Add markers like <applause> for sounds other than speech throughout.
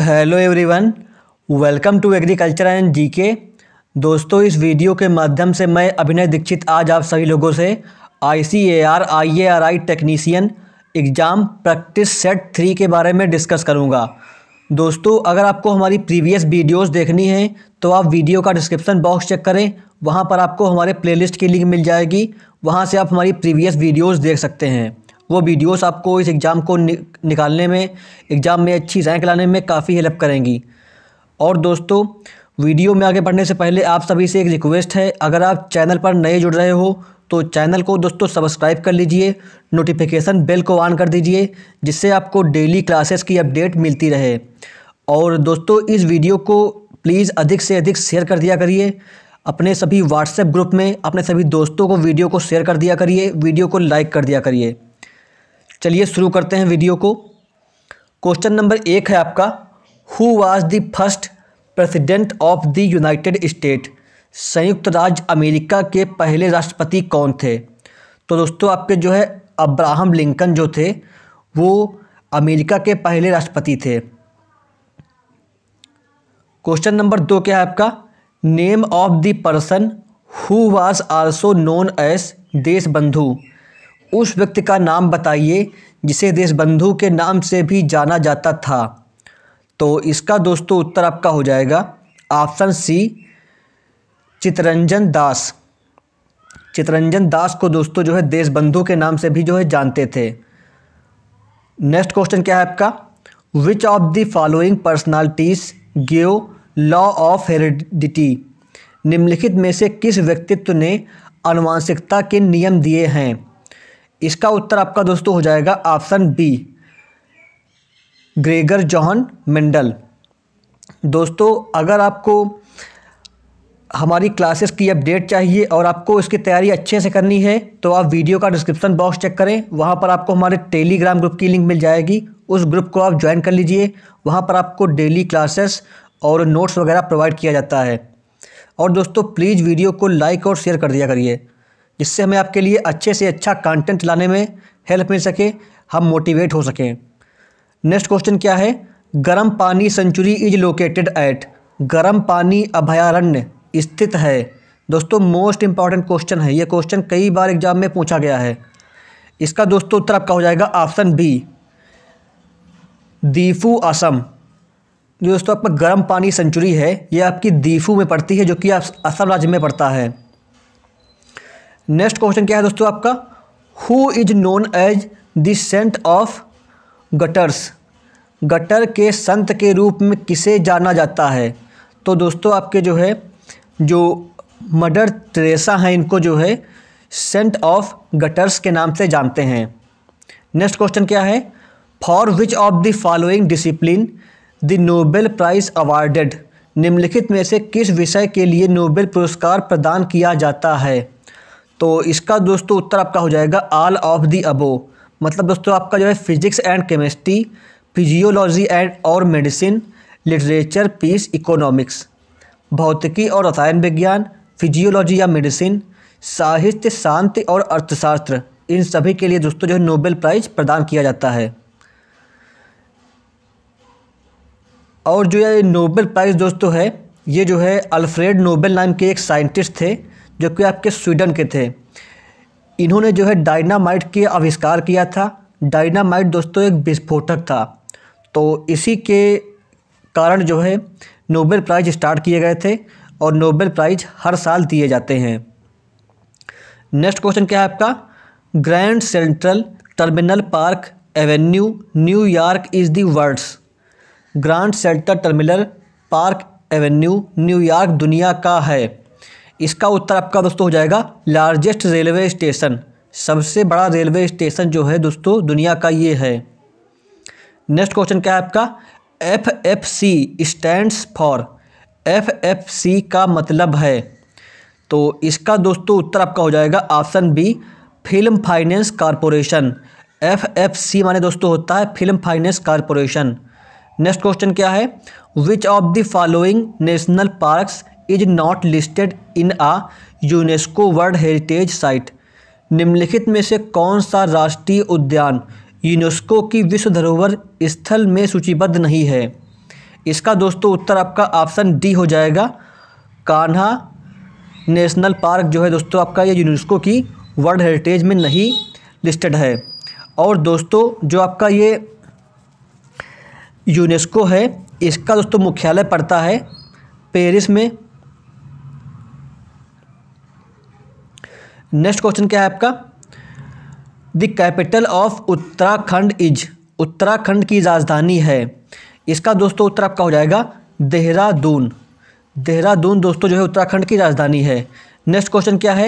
Hello everyone welcome to agriculture and GK दोस्तों इस video के माध्यम से मैं अभिनय दीक्षित आज आप सभी लोगों से I C A R I A R I technician exam practice set three के बारे में डिस्कस करूंगा दोस्तों अगर आपको हमारी प्रीवियस वीडियोस देखनी है तो आप वीडियो का डिस्क्रिप्शन बॉक्स चेक करें वहाँ पर आपको हमारे प्ले की लिंक मिल जाएगी वहाँ से आप हमारी प्रीवियस वीडियोज़ देख सकते हैं वो वीडियोस आपको इस एग्ज़ाम को नि, निकालने में एग्ज़ाम में अच्छी रैंक लाने में काफ़ी हेल्प करेंगी और दोस्तों वीडियो में आगे बढ़ने से पहले आप सभी से एक रिक्वेस्ट है अगर आप चैनल पर नए जुड़ रहे हो तो चैनल को दोस्तों सब्सक्राइब कर लीजिए नोटिफिकेशन बेल को ऑन कर दीजिए जिससे आपको डेली क्लासेस की अपडेट मिलती रहे और दोस्तों इस वीडियो को प्लीज़ अधिक से अधिक शेयर कर दिया करिए अपने सभी व्हाट्सएप ग्रुप में अपने सभी दोस्तों को वीडियो को शेयर कर दिया करिए वीडियो को लाइक कर दिया करिए चलिए शुरू करते हैं वीडियो को क्वेश्चन नंबर एक है आपका who was the first president of the United State संयुक्त राज्य अमेरिका के पहले राष्ट्रपति कौन थे तो दोस्तों आपके जो है अब्राहम लिंकन जो थे वो अमेरिका के पहले राष्ट्रपति थे क्वेश्चन नंबर दो क्या है आपका name of the person who was also known as बंधु उस व्यक्ति का नाम बताइए जिसे देशबंधु के नाम से भी जाना जाता था तो इसका दोस्तों उत्तर आपका हो जाएगा ऑप्शन सी चितरंजन दास चितरंजन दास को दोस्तों जो है देशबंधु के नाम से भी जो है जानते थे नेक्स्ट क्वेश्चन क्या है आपका which of the following personalities give law of heredity निम्नलिखित में से किस व्यक्तित्व ने आनुवांशिकता के नियम दिए हैं इसका उत्तर आपका दोस्तों हो जाएगा option B Gregor John Mendel दोस्तों अगर आपको हमारी क्लासेस की अपडेट चाहिए और आपको इसकी तैयारी अच्छे से करनी है तो आप वीडियो का डिस्क्रिप्शन बॉक्स चेक करें वहाँ पर आपको हमारे टेलीग्राम ग्रुप की लिंक मिल जाएगी उस ग्रुप को आप ज्वाइन कर लीजिए वहाँ पर आपको डेली क्लासेस और नोट्स वगैरह प्रोवाइड किया जाता है और दोस्तों प्लीज़ वीडियो को लाइक और शेयर कर दिया करिए जिससे हमें आपके लिए अच्छे से अच्छा कंटेंट लाने में हेल्प मिल सके हम मोटिवेट हो सकें नेक्स्ट क्वेश्चन क्या है गर्म पानी सेंचुरी इज लोकेटेड एट गर्म पानी अभयारण्य स्थित है दोस्तों मोस्ट इम्पॉर्टेंट क्वेश्चन है ये क्वेश्चन कई बार एग्जाम में पूछा गया है इसका दोस्तों उत्तर आपका हो जाएगा ऑप्शन बी दीफू असम जो दोस्तों आपका गर्म पानी सेंचुरी है ये आपकी दीफू में पड़ती है जो कि असम राज्य में पड़ता है नेक्स्ट क्वेश्चन क्या है दोस्तों आपका who is known as the saint of gutters gutter के संत के रूप में किसे जाना जाता है तो दोस्तों आपके जो है जो मदर ट्रेसा हैं इनको जो है सेंट ऑफ गटर्स के नाम से जानते हैं नेक्स्ट क्वेश्चन क्या है for which of the following discipline the Nobel prize awarded निम्नलिखित में से किस विषय के लिए नोबेल पुरस्कार प्रदान किया जाता है तो इसका दोस्तों उत्तर आपका हो जाएगा ऑल ऑफ दी अबो मतलब दोस्तों आपका जो है physics and chemistry physiology and और मेडिसिन लिटरेचर पीस इकोनॉमिक्स भौतिकी और रसायन विज्ञान फिजियोलॉजी या मेडिसिन साहित्य शांति और अर्थशास्त्र इन सभी के लिए दोस्तों जो है नोबेल प्राइज़ प्रदान किया जाता है और जो है नोबेल प्राइज़ दोस्तों है ये जो है अल्फ्रेड नोबेल नाम के एक साइंटिस्ट थे जो कि आपके स्वीडन के थे इन्होंने जो है डायनामाइट के आविष्कार किया था डायनामाइट दोस्तों एक विस्फोटक था तो इसी के कारण जो है नोबेल प्राइज़ स्टार्ट किए गए थे और नोबेल प्राइज़ हर साल दिए जाते हैं नेक्स्ट क्वेश्चन क्या है आपका grand central terminal park Avenue New York is the world's grand central terminal park Avenue New York दुनिया का है इसका उत्तर आपका दोस्तों हो जाएगा लार्जेस्ट रेलवे स्टेशन सबसे बड़ा रेलवे स्टेशन जो है दोस्तों दुनिया का ये है नेक्स्ट क्वेश्चन क्या है आपका F F C stand for F F C का मतलब है तो इसका दोस्तों उत्तर आपका हो जाएगा option B film finance corporation F F C माने दोस्तों होता है film finance corporation next question क्या है which of the following national parks is not listed in a UNESCO world heritage site निम्नलिखित में से कौन सा राष्ट्रीय उद्यान यूनेस्को की विश्व धरोहर स्थल में सूचीबद्ध नहीं है इसका दोस्तों उत्तर आपका ऑप्शन डी हो जाएगा कान्हा नेशनल पार्क जो है दोस्तों आपका ये यूनेस्को की वर्ल्ड हेरिटेज में नहीं लिस्टेड है और दोस्तों जो आपका ये यूनेस्को है इसका दोस्तों मुख्यालय पड़ता है पेरिस में नेक्स्ट क्वेश्चन क्या है आपका the capital of Uttarakhand is Uttarakhand की राजधानी है इसका दोस्तों उत्तर आपका हो जाएगा देहरादून देहरादून दोस्तों जो है उत्तराखंड की राजधानी है नेक्स्ट क्वेश्चन क्या है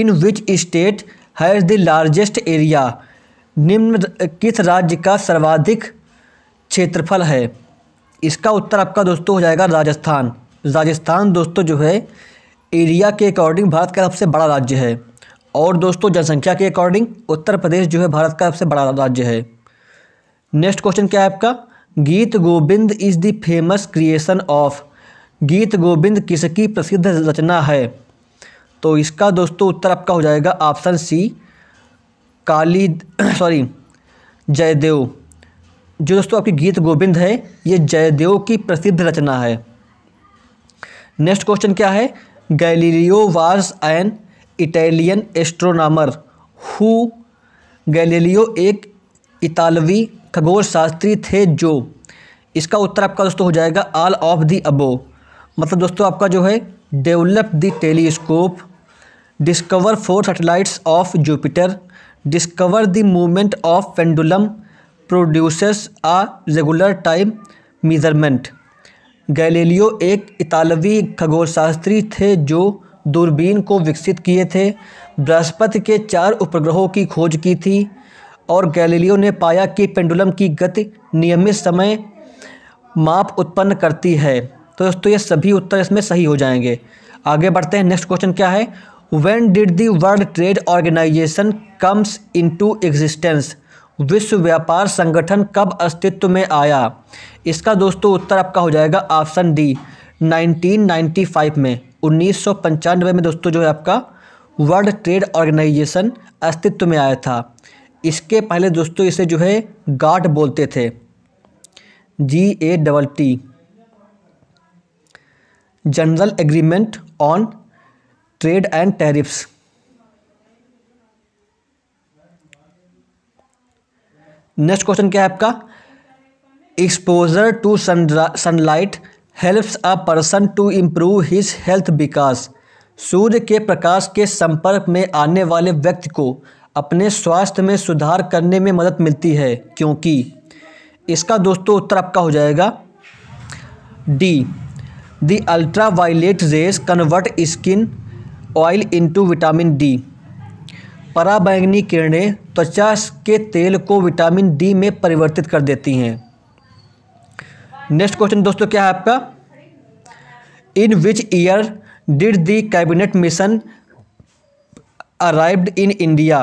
in which state has the largest area निम्न किस राज्य का सर्वाधिक क्षेत्रफल है इसका उत्तर आपका दोस्तों हो जाएगा राजस्थान राजस्थान दोस्तों जो है एरिया के अकॉर्डिंग भारत का सबसे बड़ा राज्य है और दोस्तों जनसंख्या के अकॉर्डिंग उत्तर प्रदेश जो है भारत का सबसे बड़ा राज्य है नेक्स्ट क्वेश्चन क्या है आपका Geet Govind is the famous creation of Geet Govind किसकी प्रसिद्ध रचना है तो इसका दोस्तों उत्तर आपका हो जाएगा option C Kali sorry <clears throat> Jaydev जो दोस्तों आपकी गीत गोविंद है ये जयदेव की प्रसिद्ध रचना है नेक्स्ट क्वेश्चन क्या है Galileo was an Italian astronomer who Galileo एक इतालवी खगोल शास्त्री थे जो इसका उत्तर आपका दोस्तों हो जाएगा आल ऑफ दी अबो मतलब दोस्तों आपका जो है develop the telescope discover four satellites of Jupiter discover the movement of pendulum produces a regular time measurement Galileo एक इतालवी खगोलशास्त्री थे जो दूरबीन को विकसित किए थे बृहस्पति के चार उपग्रहों की खोज की थी और गैलीलियो ने पाया कि पेंडुलम की गति नियमित समय माप उत्पन्न करती है तो दोस्तों ये सभी उत्तर इसमें सही हो जाएंगे आगे बढ़ते हैं नेक्स्ट क्वेश्चन क्या है when did the world trade organization comes into existence विश्व व्यापार संगठन कब अस्तित्व में आया इसका दोस्तों उत्तर आपका हो जाएगा ऑप्शन डी 1995 में उन्नीस में दोस्तों जो है आपका वर्ल्ड ट्रेड ऑर्गेनाइजेशन अस्तित्व में आया था इसके पहले दोस्तों इसे जो है गाट बोलते थे G A double T general agreement on trade and tariffs next question क्या है आपका exposure to sunlight helps a person to improve his health विकास सूर्य के प्रकाश के संपर्क में आने वाले व्यक्ति को अपने स्वास्थ्य में सुधार करने में मदद मिलती है क्योंकि इसका दोस्तों उत्तर आपका हो जाएगा D the ultraviolet rays convert skin oil into vitamin D पराबैंगनी किरणें त्वचा के तेल को विटामिन डी में परिवर्तित कर देती हैं नेक्स्ट क्वेश्चन दोस्तों क्या है आपका in which year did the cabinet mission arrived in India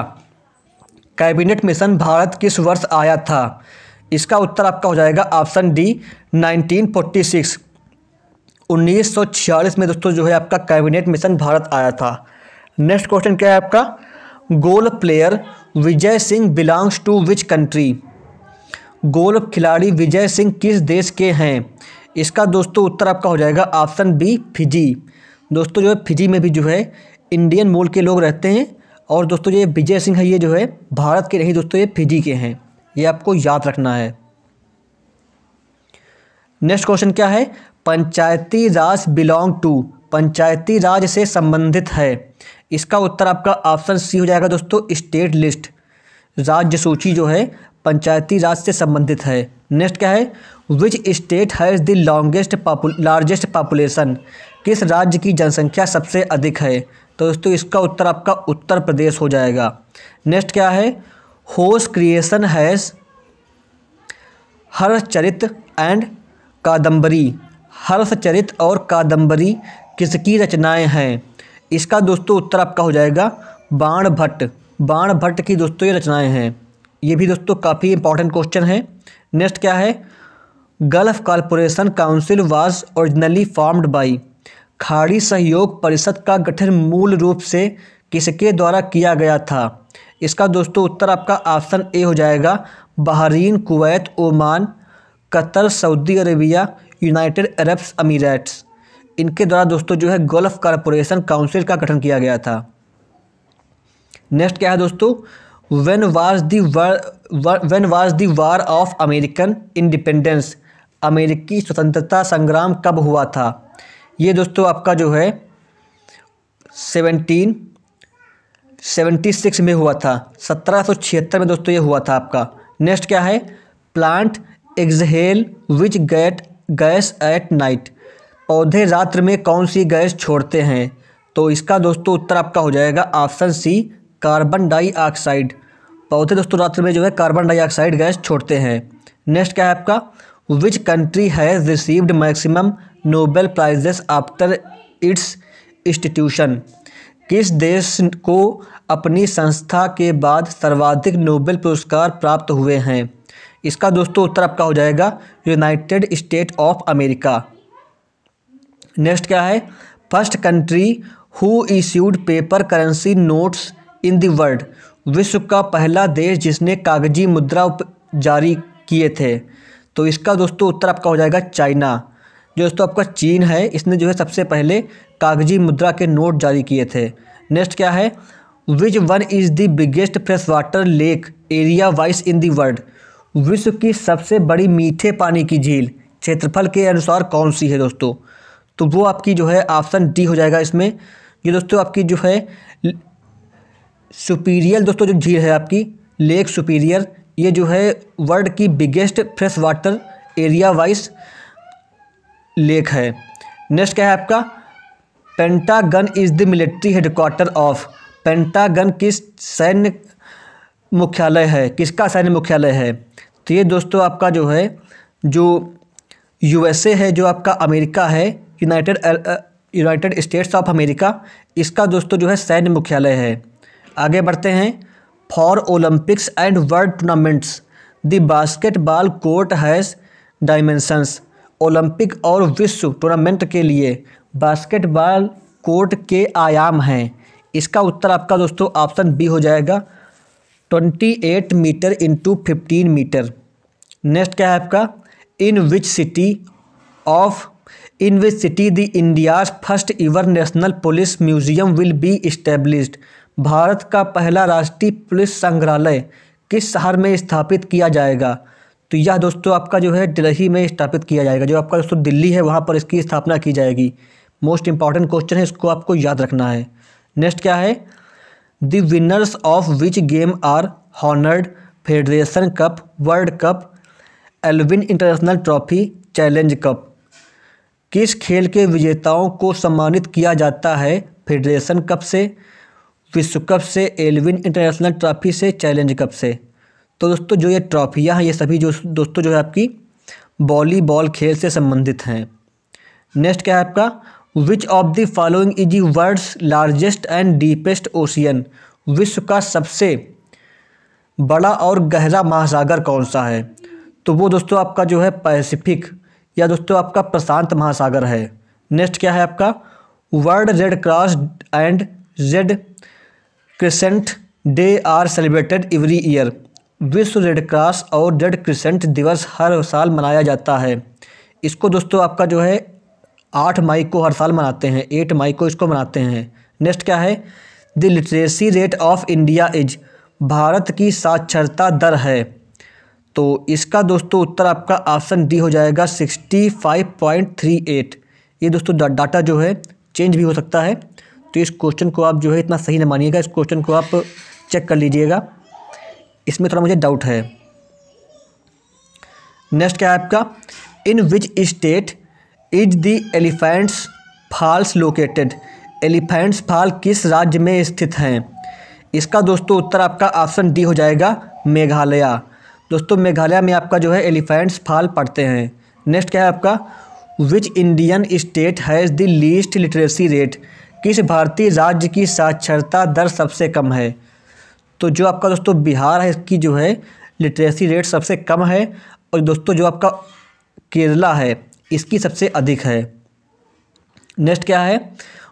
cabinet mission Bharat किस वर्ष आया था इसका उत्तर आपका हो जाएगा ऑप्शन डी 1946 1946 में दोस्तों जो है आपका कैबिनेट मिशन भारत आया था नेक्स्ट क्वेश्चन क्या है आपका golf player Vijay Singh belongs to which country golf खिलाड़ी विजय सिंह किस देश के हैं इसका दोस्तों उत्तर आपका हो जाएगा ऑप्शन बी फिजी दोस्तों जो है फिजी में भी जो है इंडियन मूल के लोग रहते हैं और दोस्तों ये विजय सिंह है ये जो है भारत के नहीं दोस्तों ये फिजी के हैं ये आपको याद रखना है नेक्स्ट क्वेश्चन क्या है पंचायती राज बिलोंग टू पंचायती राज से संबंधित है इसका उत्तर आपका ऑप्शन सी हो जाएगा दोस्तों स्टेट लिस्ट राज्य सूची जो है पंचायती राज से संबंधित है नेक्स्ट क्या है which state has the longest largest population किस राज्य की जनसंख्या सबसे अधिक है तो दोस्तों इसका उत्तर आपका उत्तर प्रदेश हो जाएगा नेक्स्ट क्या है whose creation has Harshacharita and Kadambari Harshacharita और कादम्बरी किसकी रचनाएं हैं इसका दोस्तों उत्तर आपका हो जाएगा बाण भट्ट बाण भट्ट की दोस्तों ये रचनाएं हैं ये भी दोस्तों काफ़ी इंपॉर्टेंट क्वेश्चन है नेक्स्ट क्या है gulf corporation council was originally formed by खाड़ी सहयोग परिषद का गठन मूल रूप से किसके द्वारा किया गया था इसका दोस्तों उत्तर आपका ऑप्शन ए हो जाएगा Bahrain Kuwait Oman Qatar Saudi Arabia United Arab Emirates इनके द्वारा दोस्तों जो है गल्फ कॉरपोरेशन काउंसिल का गठन किया गया था नेक्स्ट क्या है दोस्तों when was the was the war of American independence अमेरिकी स्वतंत्रता संग्राम कब हुआ था ये दोस्तों आपका जो है सेवनटीन सेवेंटी सिक्स में हुआ था सत्रह सौ छिहत्तर में दोस्तों ये हुआ था आपका नेक्स्ट क्या है plant exhale which gas gas at night पौधे रात्र में कौन सी गैस छोड़ते हैं तो इसका दोस्तों उत्तर आपका हो जाएगा ऑप्शन सी कार्बन डाइऑक्साइड पौधे दोस्तों रात्र में जो है कार्बन डाइऑक्साइड गैस छोड़ते हैं नेक्स्ट क्या है आपका which country has received maximum Nobel prizes after its institution किस देश को अपनी संस्था के बाद सर्वाधिक नोबेल पुरस्कार प्राप्त हुए हैं इसका दोस्तों उत्तर आपका हो जाएगा United State of America next क्या है first country who issued paper currency notes in world विश्व का पहला देश जिसने कागजी मुद्रा जारी किए थे तो इसका दोस्तों उत्तर आपका हो जाएगा चाइना जो दोस्तों आपका चीन है इसने जो है सबसे पहले कागजी मुद्रा के नोट जारी किए थे नेक्स्ट क्या है which one is the biggest fresh water lake area wise in the world विश्व की सबसे बड़ी मीठे पानी की झील क्षेत्रफल के अनुसार कौन सी है दोस्तों तो वो आपकी जो है ऑप्शन डी हो जाएगा इसमें ये दोस्तों आपकी जो है सुपीरियर दोस्तों जो झील है आपकी लेक सुपीरियर ये जो है वर्ल्ड की biggest fresh water area wise lake है नेक्स्ट क्या है आपका Pentagon is the military headquarter of Pentagon किस सैन्य मुख्यालय है किसका सैन्य मुख्यालय है तो ये दोस्तों आपका जो है जो यूएसए है जो आपका अमेरिका है United United States of America इसका दोस्तों जो है सैन्य मुख्यालय है आगे बढ़ते हैं for Olympics and world tournaments the basketball court has dimensions Olympic और विश्व टूर्नामेंट के लिए बास्केटबॉल कोर्ट के आयाम हैं इसका उत्तर आपका दोस्तों ऑप्शन बी हो जाएगा twenty eight meter into fifteen meter next क्या है आपका in which city of in which city the India's first ever national police museum will be established? Bharat का पहला राष्ट्रीय पुलिस संग्रहालय किस शहर में स्थापित किया जाएगा तो यह दोस्तों आपका जो है दिल्ली में स्थापित किया जाएगा जो आपका दोस्तों दिल्ली है वहाँ पर इसकी स्थापना की जाएगी मोस्ट इंपॉर्टेंट क्वेश्चन है इसको आपको याद रखना है नेक्स्ट क्या है the winners of which game are honoured Federation Cup World Cup Elvin International Trophy Challenge Cup किस खेल के विजेताओं को सम्मानित किया जाता है फेडरेशन कप से विश्व कप से एलविन इंटरनेशनल ट्रॉफी से चैलेंज कप से तो दोस्तों जो ये ट्रॉफियाँ हैं ये सभी जो दोस्तों जो है आपकी वॉलीबॉल खेल से संबंधित हैं नेक्स्ट क्या है आपका which of the following is world's largest and deepest ocean विश्व का सबसे बड़ा और गहरा महासागर कौन सा है तो वो दोस्तों आपका जो है पैसिफिक या दोस्तों आपका प्रशांत महासागर है नेक्स्ट क्या है आपका World Red Cross and Red Crescent Day are celebrated every year विश्व रेड क्रॉस और रेड क्रिसेंट दिवस हर साल मनाया जाता है इसको दोस्तों आपका जो है आठ मई को हर साल मनाते हैं एट मई को इसको मनाते हैं नेक्स्ट क्या है the literacy rate of India is Bharat की साक्षरता दर है तो इसका दोस्तों उत्तर आपका ऑप्शन डी हो जाएगा sixty five point three eight ये दोस्तों डा, डाटा जो है चेंज भी हो सकता है तो इस क्वेश्चन को आप जो है इतना सही ना मानिएगा इस क्वेश्चन को आप चेक कर लीजिएगा इसमें थोड़ा मुझे डाउट है नेक्स्ट क्या है आपका in which state is the Elephants Falls located Elephants Fall किस राज्य में स्थित हैं इसका दोस्तों उत्तर आपका ऑप्शन डी हो जाएगा मेघालय दोस्तों मेघालय में आपका जो है एलिफेंट्स फाल पड़ते हैं नेक्स्ट क्या है आपका which Indian state has the least literacy rate किस भारतीय राज्य की साक्षरता दर सबसे कम है तो जो आपका दोस्तों बिहार है इसकी जो है लिटरेसी रेट सबसे कम है और दोस्तों जो आपका केरला है इसकी सबसे अधिक है नेक्स्ट क्या है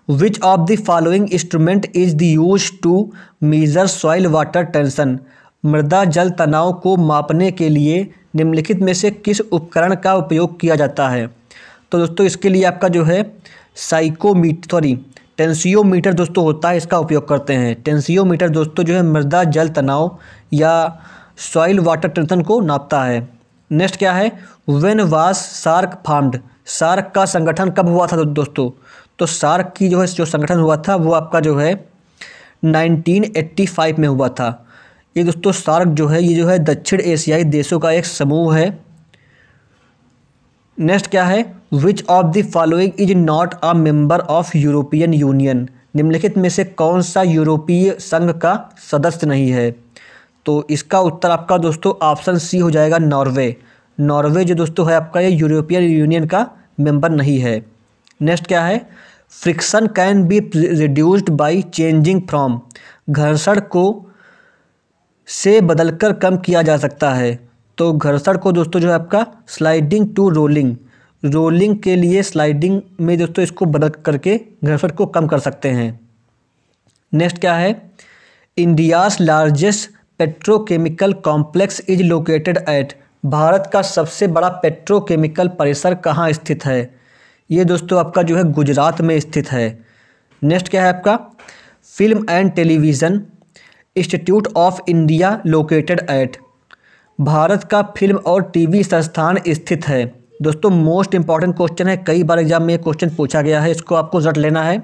which of the following instrument is the use to measure soil water tension मृदा जल तनाव को मापने के लिए निम्नलिखित में से किस उपकरण का उपयोग किया जाता है तो दोस्तों इसके लिए आपका जो है साइकोमीटर सॉरी टेंसियोमीटर दोस्तों होता है इसका उपयोग करते हैं टेंसियोमीटर दोस्तों जो है मृदा जल तनाव या सॉइल वाटर टेंशन को नापता है नेक्स्ट क्या है वेन वास सार्क फार्म्ड सार्क का संगठन कब हुआ था दोस्तों तो सार्क की जो है जो संगठन हुआ था वो आपका जो है 1985 में हुआ था ये दोस्तों सार्क जो है ये जो है दक्षिण एशियाई देशों का एक समूह है नेक्स्ट क्या है which of the following is not a member of European Union निम्नलिखित में से कौन सा यूरोपीय संघ का सदस्य नहीं है तो इसका उत्तर आपका दोस्तों ऑप्शन सी हो जाएगा नॉर्वे नॉर्वे जो दोस्तों है आपका ये यूरोपियन यूनियन का मेंबर नहीं है नेक्स्ट क्या है friction can be reduced by changing from घर्षण को से बदलकर कम किया जा सकता है तो घर्षण को दोस्तों जो है आपका स्लाइडिंग टू रोलिंग रोलिंग के लिए स्लाइडिंग में दोस्तों इसको बदल करके घर्षण को कम कर सकते हैं नेक्स्ट क्या है India's largest petrochemical complex is located at Bharat का सबसे बड़ा पेट्रोकेमिकल परिसर कहाँ स्थित है ये दोस्तों आपका जो है गुजरात में स्थित है नेक्स्ट क्या है आपका Film and Television Institute of India located at Bharat का फिल्म और टीवी संस्थान स्थित है दोस्तों मोस्ट इंपॉर्टेंट क्वेश्चन है कई बार एग्जाम में ये क्वेश्चन पूछा गया है इसको आपको जट लेना है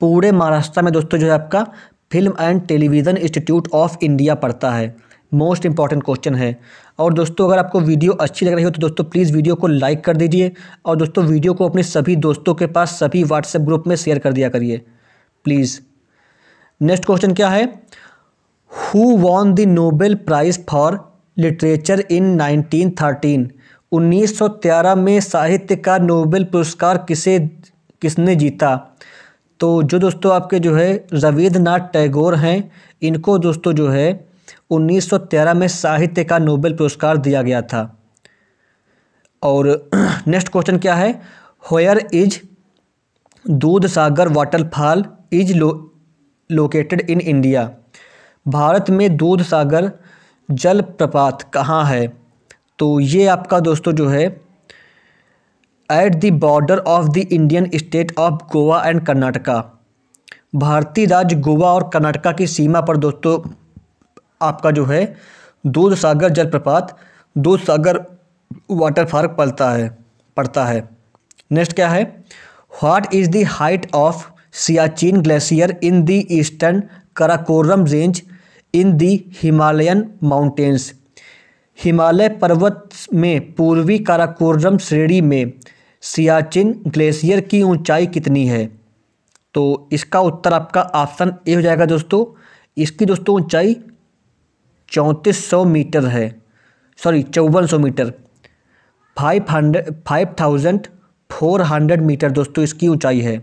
पूरे महाराष्ट्र में दोस्तों जो है आपका Film and Television Institute of India पढ़ता है मोस्ट इंपॉर्टेंट क्वेश्चन है और दोस्तों अगर आपको वीडियो अच्छी लग रही हो तो दोस्तों प्लीज़ वीडियो को लाइक कर दीजिए और दोस्तों वीडियो को अपने सभी दोस्तों के पास सभी व्हाट्सएप ग्रुप में शेयर कर दिया करिए प्लीज़ नेक्स्ट क्वेश्चन क्या है who won the Nobel prize for literature in 1913 1913 में साहित्य का नोबेल पुरस्कार किसे किसने जीता तो जो दोस्तों आपके जो है रविंद्रनाथ टैगोर हैं इनको दोस्तों जो है 1913 में साहित्य का नोबेल पुरस्कार दिया गया था और नेक्स्ट <clears throat> क्वेश्चन क्या है where is Dudhsagar waterfall is lo located in India Bharat में दूध सागर जल प्रपात कहाँ है तो ये आपका दोस्तों जो है at the border of the Indian state of Goa and Karnataka भारतीय राज्य गोवा और कर्नाटका की सीमा पर दोस्तों आपका जो है दूध सागर जलप्रपात दूध सागर वाटर फार्क पड़ता है पड़ता है नेक्स्ट क्या है what is the height of Siachen glacier in the eastern Karakoram range in the Himalayan mountains Himalaya पर्वत में पूर्वी काराकोरम श्रेणी में सियाचिन ग्लेशियर की ऊंचाई कितनी है तो इसका उत्तर आपका ऑप्शन ए हो जाएगा दोस्तों इसकी दोस्तों ऊंचाई चौंतीस सौ मीटर है सॉरी चौवन सौ meter five hundred five thousand four hundred meter दोस्तों इसकी ऊंचाई है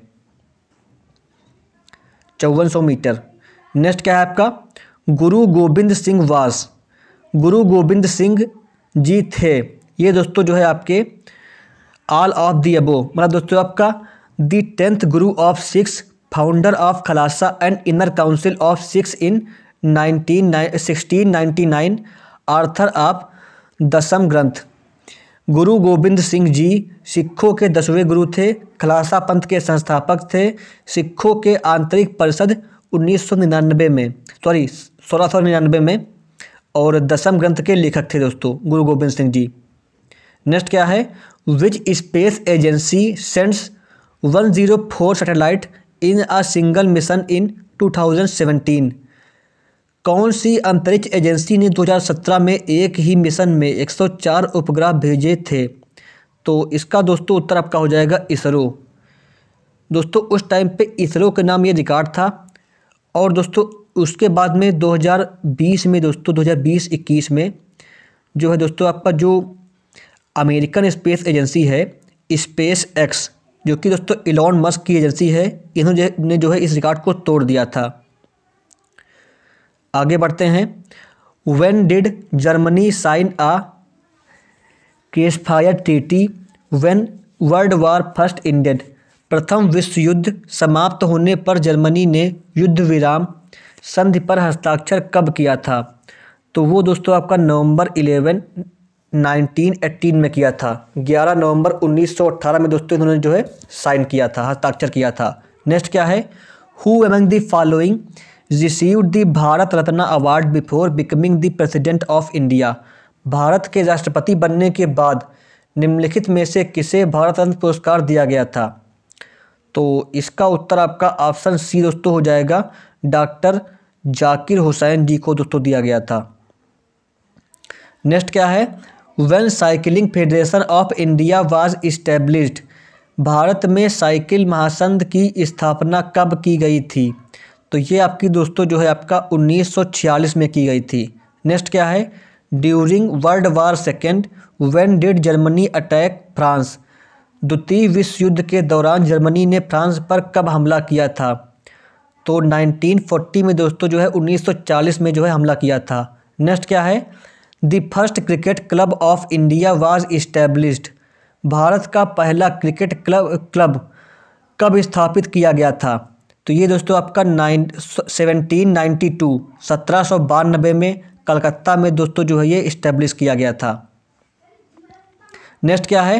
चौवन सौ मीटर नेक्स्ट क्या है आपका गुरु गोविंद सिंह वास गुरु गोविंद सिंह जी थे ये दोस्तों जो है आपके आल ऑफ दी अबो मतलब दोस्तों आपका the tenth guru of Sikhs founder of Khalsa and inner council of Sikhs in nineteen nine sixteen ninety nine author of Dasam Granth गुरु गोविंद सिंह जी सिखों के दसवें गुरु थे खलासा पंथ के संस्थापक थे सिखों के आंतरिक परिषद उन्नीस सौ निन्यानवे में सॉरी सोलह सौ निन्यानवे में और दसम ग्रंथ के लेखक थे दोस्तों गुरु गोबिंद सिंह जी नेक्स्ट क्या है which space agency sends one zero four satellite in a single mission in 2017 कौन सी अंतरिक्ष एजेंसी ने 2017 में एक ही मिशन में 104 उपग्रह भेजे थे तो इसका दोस्तों उत्तर आपका हो जाएगा इसरो दोस्तों उस टाइम पे इसरो के नाम ये रिकॉर्ड था और दोस्तों उसके बाद में 2020 में दोस्तों 2020-21 में जो है दोस्तों आपका जो अमेरिकन स्पेस एजेंसी है स्पेस एक्स जो कि दोस्तों इलॉन मस्क की एजेंसी है इन्होंने जो है इस रिकॉर्ड को तोड़ दिया था आगे बढ़ते हैं when did Germany sign a fire treaty when World War First ended प्रथम विश्व युद्ध समाप्त होने पर जर्मनी ने युद्ध विराम संधि पर हस्ताक्षर कब किया था तो वो दोस्तों आपका नवंबर 11 1918 में किया था 11 नवंबर 1918 में दोस्तों इन्होंने जो है साइन किया था हस्ताक्षर किया था नेक्स्ट क्या है who among the following received the Bharat Ratna award before becoming the president of India Bharat के राष्ट्रपति बनने के बाद निम्नलिखित में से किसे भारत रत्न पुरस्कार दिया गया था तो इसका उत्तर आपका ऑप्शन सी दोस्तों हो जाएगा डॉक्टर जाकिर हुसैन जी को दोस्तों दिया गया था नेक्स्ट क्या है when Cycling Federation of India was established Bharat में साइकिल महासंघ की स्थापना कब की गई थी तो ये आपकी दोस्तों जो है आपका 1946 में की गई थी नेक्स्ट क्या है during World War second when did Germany attack France द्वितीय विश्व युद्ध के दौरान जर्मनी ने फ्रांस पर कब हमला किया था तो 1940 में दोस्तों जो है 1940 में जो है हमला किया था नेक्स्ट क्या है the first cricket club of India was established Bharat का पहला क्रिकेट क्लब क्लब कब स्थापित किया गया था तो ये दोस्तों आपका नाइन सेवनटीन नाइन्टी टू सत्रह सौ बानबे में कलकत्ता में दोस्तों जो है ये इस्टेब्लिश किया गया था नेक्स्ट क्या है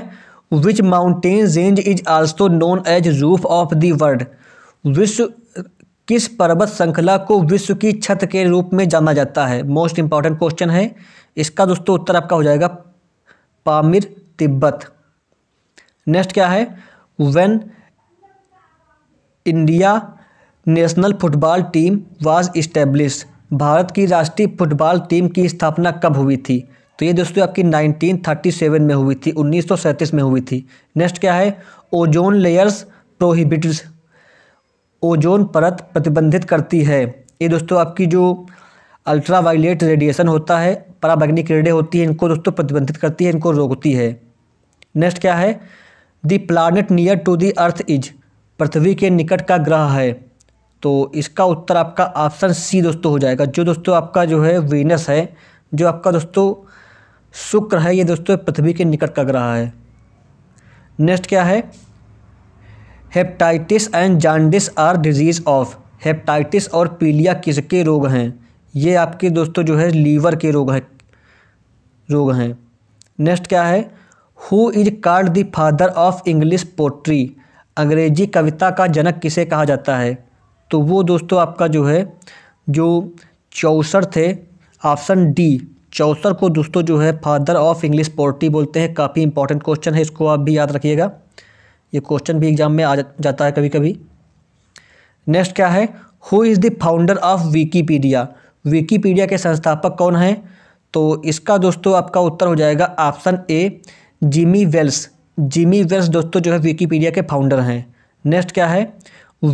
which mountain range is also known as roof of the world विश्व किस पर्वत श्रृंखला को विश्व की छत के रूप में जाना जाता है मोस्ट इंपॉर्टेंट क्वेश्चन है इसका दोस्तों उत्तर आपका हो जाएगा पामिर तिब्बत नेक्स्ट क्या है when India national football team was establish Bharat की राष्ट्रीय फुटबॉल टीम की स्थापना कब हुई थी तो ये दोस्तों आपकी 1937 में हुई थी उन्नीस में हुई थी नेक्स्ट क्या है ओजोन लेयर्स प्रोहिबिट्स ओजोन परत प्रतिबंधित करती है ये दोस्तों आपकी जो अल्ट्रावायलेट रेडिएशन होता है पराबैग्निक रेडे होती है इनको दोस्तों प्रतिबंधित करती है इनको रोकती है नेक्स्ट क्या है the planet near to the earth is पृथ्वी के निकट का ग्रह है तो इसका उत्तर आपका ऑप्शन सी दोस्तों हो जाएगा जो दोस्तों आपका जो है वीनस है जो आपका दोस्तों शुक्र है ये दोस्तों पृथ्वी के निकट का ग्रह है नेक्स्ट क्या है hepatitis and jaundice are diseases of hepatitis और पीलिया किसके रोग हैं ये आपके दोस्तों जो है लीवर के रोग हैं रोग हैं नेक्स्ट क्या है who is called the father of English poetry अंग्रेजी कविता का जनक किसे कहा जाता है तो वो दोस्तों आपका जो है जो चौसर थे ऑप्शन डी चौसर को दोस्तों जो है फादर ऑफ इंग्लिश पोर्टी बोलते हैं काफ़ी इंपॉर्टेंट क्वेश्चन है इसको आप भी याद रखिएगा ये क्वेश्चन भी एग्जाम में आ जाता है कभी कभी नेक्स्ट क्या है who is the founder of Wikipedia Wikipedia के संस्थापक कौन हैं तो इसका दोस्तों आपका उत्तर हो जाएगा option A Jimmy Wales Jimmy Wales दोस्तों जो है विकीपीडिया के फाउंडर हैं नेक्स्ट क्या है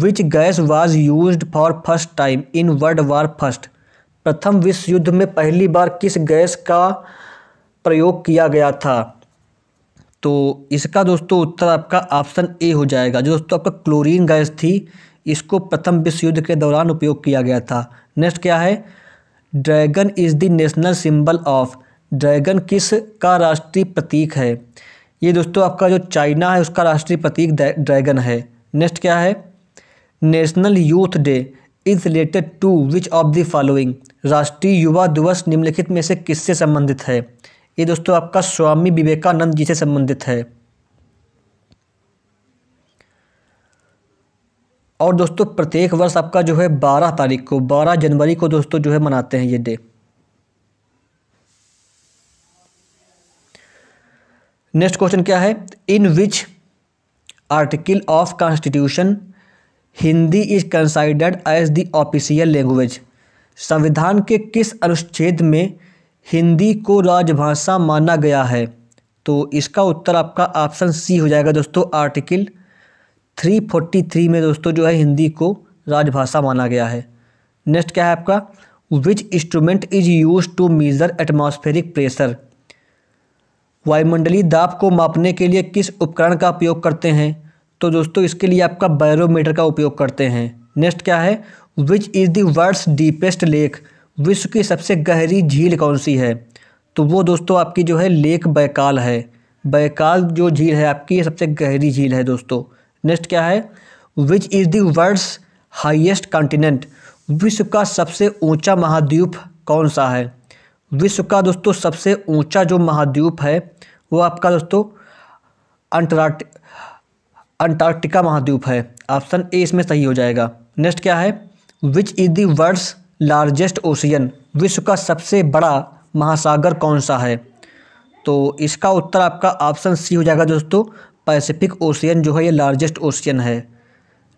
which gas was use for first time in World War First प्रथम विश्व युद्ध में पहली बार किस गैस का प्रयोग किया गया था तो इसका दोस्तों उत्तर आपका ऑप्शन ए हो जाएगा जो दोस्तों आपका क्लोरीन गैस थी इसको प्रथम विश्व युद्ध के दौरान उपयोग किया गया था नेक्स्ट क्या है dragon is the national symbol of dragon किस का राष्ट्रीय प्रतीक है ये दोस्तों आपका जो चाइना है उसका राष्ट्रीय प्रतीक ड्रैगन है नेक्स्ट क्या है national youth day is related to which of the following राष्ट्रीय युवा दिवस निम्नलिखित में से किससे संबंधित है ये दोस्तों आपका स्वामी विवेकानंद जी से संबंधित है और दोस्तों प्रत्येक वर्ष आपका जो है बारह तारीख को बारह जनवरी को दोस्तों जो है मनाते हैं ये डे नेक्स्ट क्वेश्चन क्या है in which article of constitution Hindi is considered as the official language संविधान के किस अनुच्छेद में हिंदी को राजभाषा माना गया है तो इसका उत्तर आपका ऑप्शन सी हो जाएगा दोस्तों आर्टिकल 343 में दोस्तों जो है हिंदी को राजभाषा माना गया है नेक्स्ट क्या है आपका which instrument is use to measure atmospheric pressure वायुमंडलीय दाब को मापने के लिए किस उपकरण का उपयोग करते हैं तो दोस्तों इसके लिए आपका बैरोमीटर का उपयोग करते हैं नेक्स्ट क्या है which is the world's deepest lake विश्व की सबसे गहरी झील कौन सी है तो वो दोस्तों आपकी जो है लेक बैकाल है बैकाल जो झील है आपकी ये सबसे गहरी झील है दोस्तों नेक्स्ट क्या है which is the world's highest continent विश्व का सबसे ऊंचा महाद्वीप कौन सा है विश्व का दोस्तों सबसे ऊंचा जो महाद्वीप है वो आपका दोस्तों अंटार्क्टिक अंटार्कटिका महाद्वीप है ऑप्शन ए इसमें सही हो जाएगा नेक्स्ट क्या है which is the world's largest ocean विश्व का सबसे बड़ा महासागर कौन सा है तो इसका उत्तर आपका ऑप्शन सी हो जाएगा दोस्तों पैसिफिक ओशियन जो है ये लार्जेस्ट ओशियन है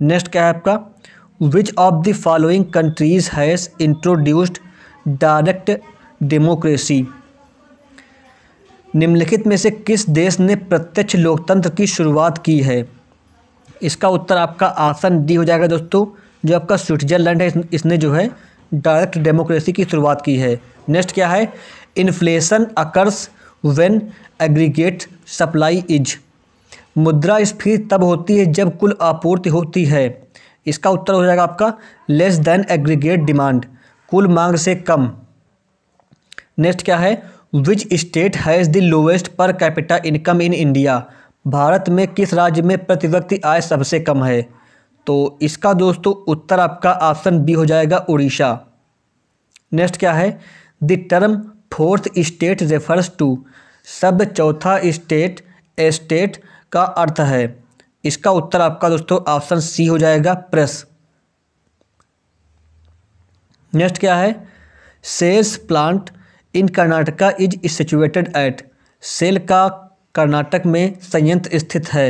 नेक्स्ट क्या है आपका which of the following countries has introduced direct democracy निम्नलिखित में से किस देश ने प्रत्यक्ष लोकतंत्र की शुरुआत की है इसका उत्तर आपका ऑप्शन डी हो जाएगा दोस्तों जो आपका स्विट्जरलैंड है इसने जो है डायरेक्ट डेमोक्रेसी की शुरुआत की है नेक्स्ट क्या है inflation occurs when aggregate supply is मुद्रा स्फीति तब होती है जब कुल आपूर्ति होती है इसका उत्तर हो जाएगा आपका लेस देन एग्रीगेट डिमांड कुल मांग से कम नेक्स्ट क्या है which state has the lowest per capita income in India Bharat में किस राज्य में प्रति व्यक्ति आय सबसे कम है तो इसका दोस्तों उत्तर आपका ऑप्शन बी हो जाएगा उड़ीसा नेक्स्ट क्या है the term fourth state refers to सब चौथा स्टेट एस्टेट का अर्थ है इसका उत्तर आपका दोस्तों ऑप्शन सी हो जाएगा प्रेस नेक्स्ट क्या है SAIL's plant in Karnataka is situated at SAIL का कर्नाटक में संयंत्र स्थित है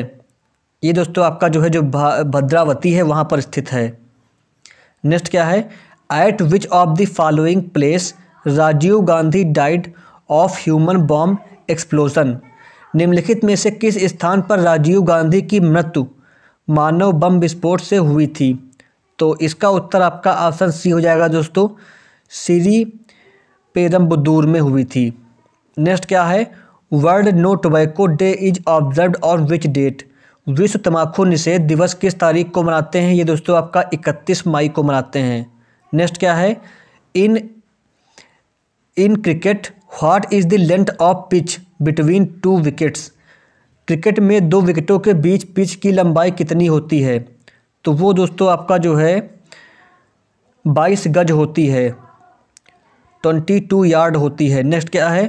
ये दोस्तों आपका जो है जो भद्रावती है वहाँ पर स्थित है नेक्स्ट क्या है at which of the following place Rajiv Gandhi died of human bomb explosion निम्नलिखित में से किस स्थान पर राजीव गांधी की मृत्यु मानव बम विस्फोट से हुई थी तो इसका उत्तर आपका ऑप्शन सी हो जाएगा दोस्तों श्री पेरम्बदूर में हुई थी नेक्स्ट क्या है world no tobacco day is observe on which date विश्व तम्बाकू निषेध दिवस किस तारीख को मनाते हैं ये दोस्तों आपका 31 मई को मनाते हैं नेक्स्ट क्या है in in cricket what is the length of pitch between two wickets cricket में दो विकेटों के बीच पिच की लंबाई कितनी होती है तो वो दोस्तों आपका जो है बाईस गज होती है ट्वेंटी टू यार्ड होती है नेक्स्ट क्या है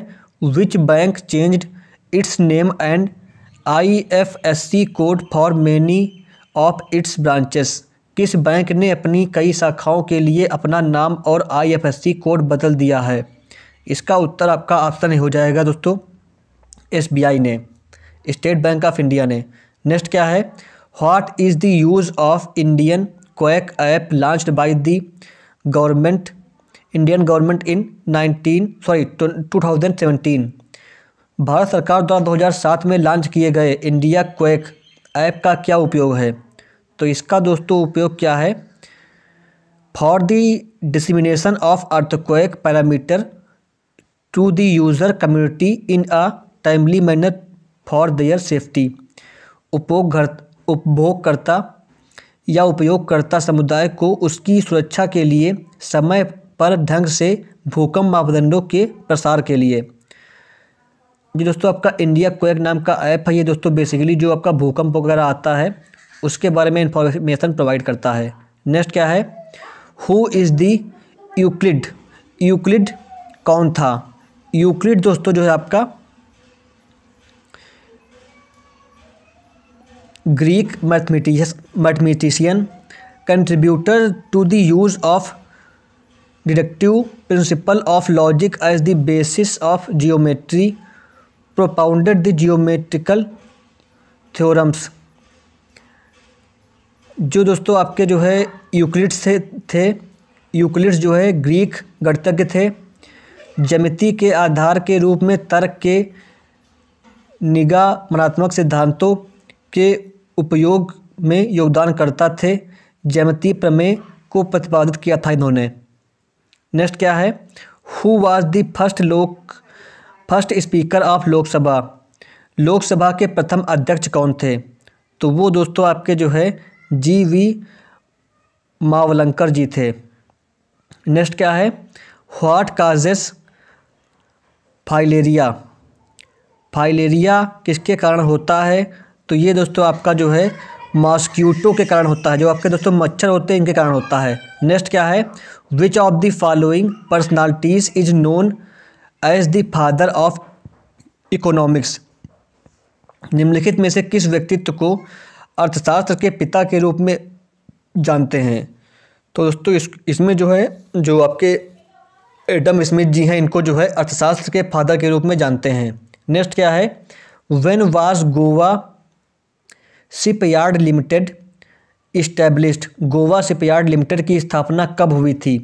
which bank changed its name and I F S C code for many of its branches किस बैंक ने अपनी कई शाखाओं के लिए अपना नाम और आईएफएससी कोड बदल दिया है इसका उत्तर आपका ऑप्शन हो जाएगा दोस्तों एसबीआई ने स्टेट बैंक ऑफ इंडिया ने नेक्स्ट क्या है what is the use of Indian quake app launch by the government Indian government in 19 sorry 2017 भारत सरकार द्वारा 2007 में लॉन्च किए गए इंडिया क्वेक ऐप का क्या उपयोग है तो इसका दोस्तों उपयोग क्या है for the dissemination of earthquake parameter to the user community in a timely manner for their safety उपभोग उपभोगकर्ता या उपयोगकर्ता समुदाय को उसकी सुरक्षा के लिए समय पर ढंग से भूकंप मापदंडों के प्रसार के लिए जी दोस्तों आपका इंडिया क्वेक नाम का ऐप है ये दोस्तों बेसिकली जो आपका भूकंप वगैरह आता है उसके बारे में इंफॉर्मेशन प्रोवाइड करता है नेक्स्ट क्या है who is the Euclid Euclid कौन था यूक्लिड दोस्तों जो है आपका Greek mathematician contributor to the use of deductive principle of logic as the basis of geometry propounded the geometrical theorems जो दोस्तों आपके जो है यूक्लिड्स थे थे यूक्लिड्स जो है ग्रीक गणतज्ञ थे जमिति के आधार के रूप में तर्क के निगामनात्मक सिद्धांतों के उपयोग में योगदान करता थे जमिति प्रमेय को प्रतिपादित किया था इन्होंने नेक्स्ट क्या है who was the first Lok first speaker of Lok Sabha Lok Sabha के प्रथम अध्यक्ष कौन थे तो वो दोस्तों आपके जो है जी वी मावलंकर जी थे नेक्स्ट क्या है व्हाट काजेस फाइलेरिया फाइलेरिया किसके कारण होता है तो ये दोस्तों आपका जो है मॉस्क्यूटो के कारण होता है जो आपके दोस्तों मच्छर होते हैं इनके कारण होता है नेक्स्ट क्या है which of the following personalities is known as the father of economics निम्नलिखित में से किस व्यक्तित्व को अर्थशास्त्र के पिता के रूप में जानते हैं तो दोस्तों इस इसमें जो है जो आपके एडम स्मिथ जी हैं इनको जो है अर्थशास्त्र के फादर के रूप में जानते हैं नेक्स्ट क्या है when was Goa shipyard limited established Goa shipyard limited की स्थापना कब हुई थी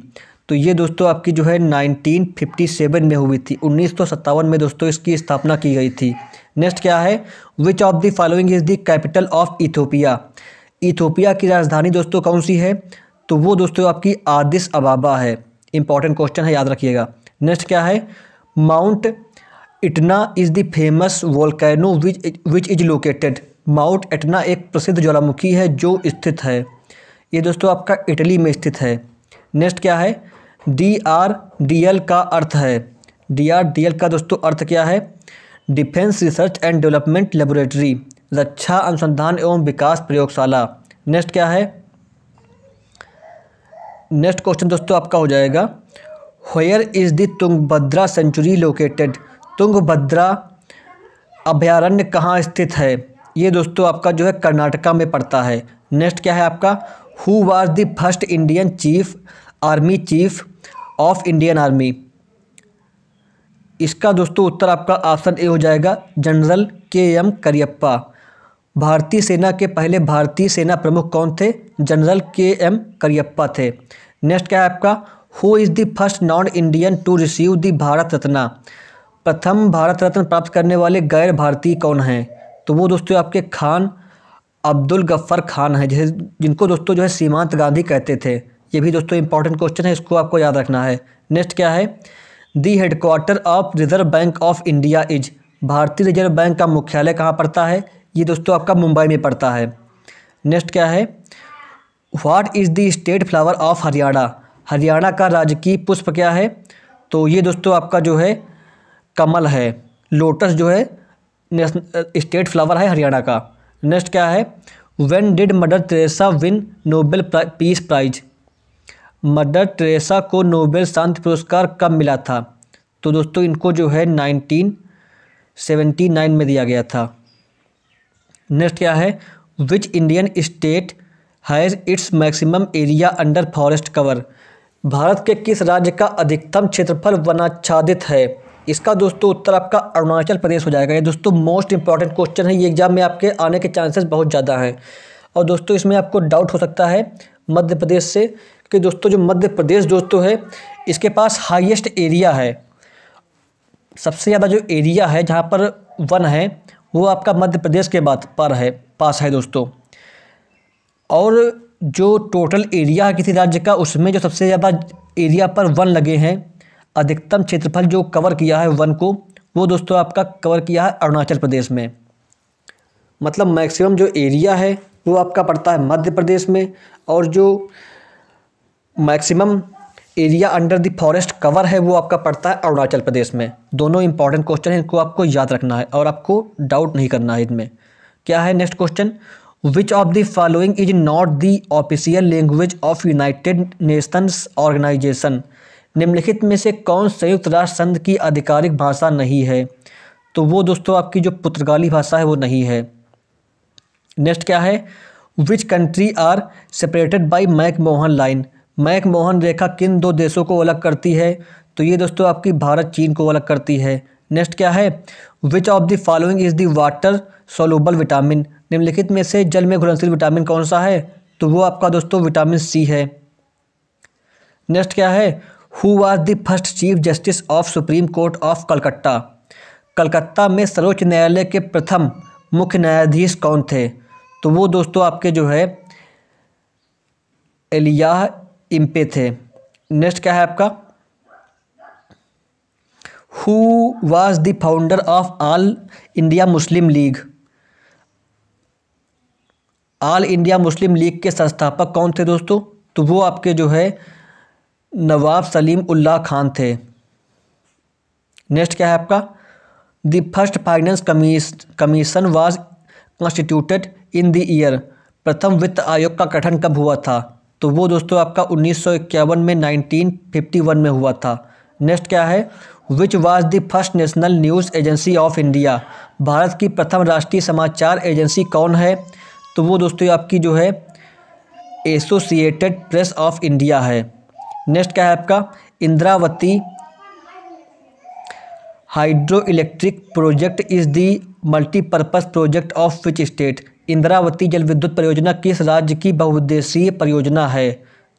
तो ये दोस्तों आपकी जो है 1957 में हुई थी उन्नीस में दोस्तों इसकी स्थापना की गई थी नेक्स्ट क्या है which of the following is the capital of Ethiopia Ethiopia की राजधानी दोस्तों कौन सी है तो वो दोस्तों आपकी आदिस अबाबा है इंपॉर्टेंट क्वेश्चन है याद रखिएगा नेक्स्ट क्या है mount Etna is the famous volcano which which is located mount Etna एक प्रसिद्ध ज्वालामुखी है जो स्थित है ये दोस्तों आपका इटली में स्थित है नेक्स्ट क्या है डी आर डी एल का अर्थ है डी आर डी एल का दोस्तों अर्थ क्या है defence research and development laboratory रक्षा अनुसंधान एवं विकास प्रयोगशाला नेक्स्ट क्या है नेक्स्ट क्वेश्चन दोस्तों आपका हो जाएगा where is the Tungabhadra sanctuary located Tungabhadra अभ्यारण्य कहाँ स्थित है ये दोस्तों आपका जो है कर्नाटका में पड़ता है नेक्स्ट क्या है आपका who was the first Indian chief army chief of Indian army इसका दोस्तों उत्तर आपका ऑप्शन ए हो जाएगा जनरल के एम करियप्पा भारतीय सेना के पहले भारतीय सेना प्रमुख कौन थे जनरल के एम करियप्पा थे नेक्स्ट क्या है आपका who is the first non Indian to receive the Bharat Ratna प्रथम भारत रत्न प्राप्त करने वाले गैर भारतीय कौन हैं तो वो दोस्तों आपके खान अब्दुल गफ़्फ़र खान है जैसे जिनको दोस्तों जो है सीमांत गांधी कहते थे ये भी दोस्तों इंपॉर्टेंट क्वेश्चन है इसको आपको याद रखना है नेक्स्ट क्या है the headquarter of reserve bank of India is भारतीय रिजर्व बैंक का मुख्यालय कहाँ पड़ता है ये दोस्तों आपका मुंबई में पड़ता है नेक्स्ट क्या है what is the state flower of Haryana Haryana का राजकीय पुष्प क्या है तो ये दोस्तों आपका जो है कमल है लोटस जो है स्टेट फ्लावर है हरियाणा का नेक्स्ट क्या है when did mother Teresa win Nobel peace prize mother Teresa को नोबेल शांति पुरस्कार कब मिला था तो दोस्तों इनको जो है नाइनटीन सेवेंटी नाइन में दिया गया था नेक्स्ट क्या है which Indian state has its maximum area under forest cover भारत के किस राज्य का अधिकतम क्षेत्रफल वनाच्छादित है इसका दोस्तों उत्तर आपका अरुणाचल प्रदेश हो जाएगा ये दोस्तों मोस्ट इंपॉर्टेंट क्वेश्चन है ये एग्जाम में आपके आने के चांसेस बहुत ज़्यादा हैं और दोस्तों इसमें आपको डाउट हो सकता है मध्य प्रदेश से कि दोस्तों जो मध्य प्रदेश दोस्तों है इसके पास हाइएस्ट एरिया है सबसे ज़्यादा जो एरिया है जहाँ पर वन है वो आपका मध्य प्रदेश के बाद पर है पास है दोस्तों और जो टोटल एरिया है किसी राज्य का उसमें जो सबसे ज़्यादा एरिया पर वन लगे हैं अधिकतम क्षेत्रफल जो कवर किया है वन को वो दोस्तों आपका कवर किया है अरुणाचल प्रदेश में मतलब मैक्सिमम जो एरिया है वो आपका पड़ता है मध्य प्रदेश में और जो maximum area under the forest cover है वो आपका पड़ता है अरुणाचल प्रदेश में दोनों इंपॉर्टेंट क्वेश्चन हैं इनको आपको याद रखना है और आपको डाउट नहीं करना है इनमें क्या है next question which of the following is not the official language of United Nations organisation निम्नलिखित में से कौन संयुक्त राष्ट्र संघ की आधिकारिक भाषा नहीं है तो वो दोस्तों आपकी जो पुर्तगाली भाषा है वो नहीं है नेक्स्ट क्या है which country are separated by McMahon line McMahon रेखा किन दो देशों को अलग करती है तो ये दोस्तों आपकी भारत चीन को अलग करती है नेक्स्ट क्या है which of the following is the water soluble vitamin निम्नलिखित में से जल में घुलनशील विटामिन कौन सा है तो वो आपका दोस्तों विटामिन सी है नेक्स्ट क्या है who was the first chief justice of supreme court of Calcutta Calcutta में सर्वोच्च न्यायालय के प्रथम मुख्य न्यायाधीश कौन थे तो वो दोस्तों आपके जो है एलिया इम्पे थे नेक्स्ट क्या है आपका who was the founder of all India Muslim league all India Muslim league के संस्थापक कौन थे दोस्तों तो वो आपके जो है नवाब सलीम उल्ला खान थे नेक्स्ट क्या है आपका the first finance commission was constituted in the year प्रथम वित्त आयोग का गठन कब हुआ था तो वो दोस्तों आपका उन्नीस में 1951 में हुआ था नेक्स्ट क्या है which was the first national news agency of India भारत की प्रथम राष्ट्रीय समाचार एजेंसी कौन है तो वो दोस्तों आपकी जो है एसोसिएटेड प्रेस ऑफ इंडिया है नेक्स्ट क्या है आपका Indravati hydro electric project is the multipurpose project of which state Indravati जल विद्युत परियोजना किस राज्य की बहुउद्देशीय परियोजना है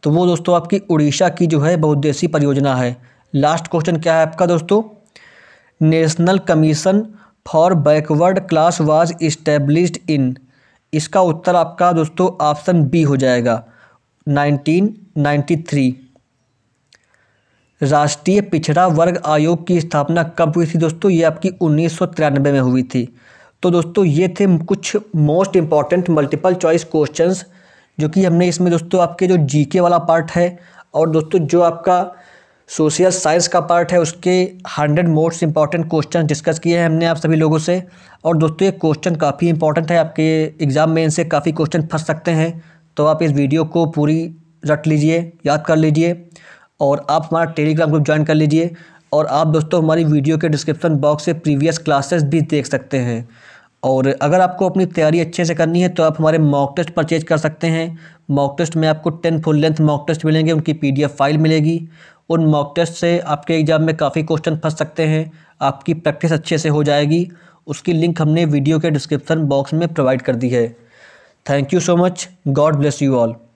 तो वो दोस्तों आपकी उड़ीसा की जो है बहुउद्देशीय परियोजना है लास्ट क्वेश्चन क्या है आपका दोस्तों national commission for backward class was established in इसका उत्तर आपका दोस्तों ऑप्शन बी हो जाएगा 1993 राष्ट्रीय पिछड़ा वर्ग आयोग की स्थापना कब हुई थी दोस्तों ये आपकी उन्नीस में हुई थी तो दोस्तों ये थे कुछ most important multiple choice questions जो कि हमने इसमें दोस्तों आपके जो जीके वाला पार्ट है और दोस्तों जो आपका सोशल साइंस का पार्ट है उसके hundred most important question discuss किए हैं हमने आप सभी लोगों से और दोस्तों ये क्वेश्चन काफ़ी इंपॉर्टेंट है आपके एग्ज़ाम में इनसे काफ़ी क्वेश्चन फंस सकते हैं तो आप इस वीडियो को पूरी रट लीजिए याद कर लीजिए और आप हमारा टेलीग्राम ग्रुप ज्वाइन कर लीजिए और आप दोस्तों हमारी वीडियो के डिस्क्रिप्शन बॉक्स से प्रीवियस क्लासेस भी देख सकते हैं और अगर आपको अपनी तैयारी अच्छे से करनी है तो आप हमारे मॉक टेस्ट परचेज कर सकते हैं मॉक टेस्ट में आपको ten full length mock test मिलेंगे उनकी पीडीएफ फाइल मिलेगी उन मॉक टेस्ट से आपके एग्ज़ाम में काफ़ी क्वेश्चन फंस सकते हैं आपकी प्रैक्टिस अच्छे से हो जाएगी उसकी लिंक हमने वीडियो के डिस्क्रिप्शन बॉक्स में प्रोवाइड कर दी है thank you so much god bless you all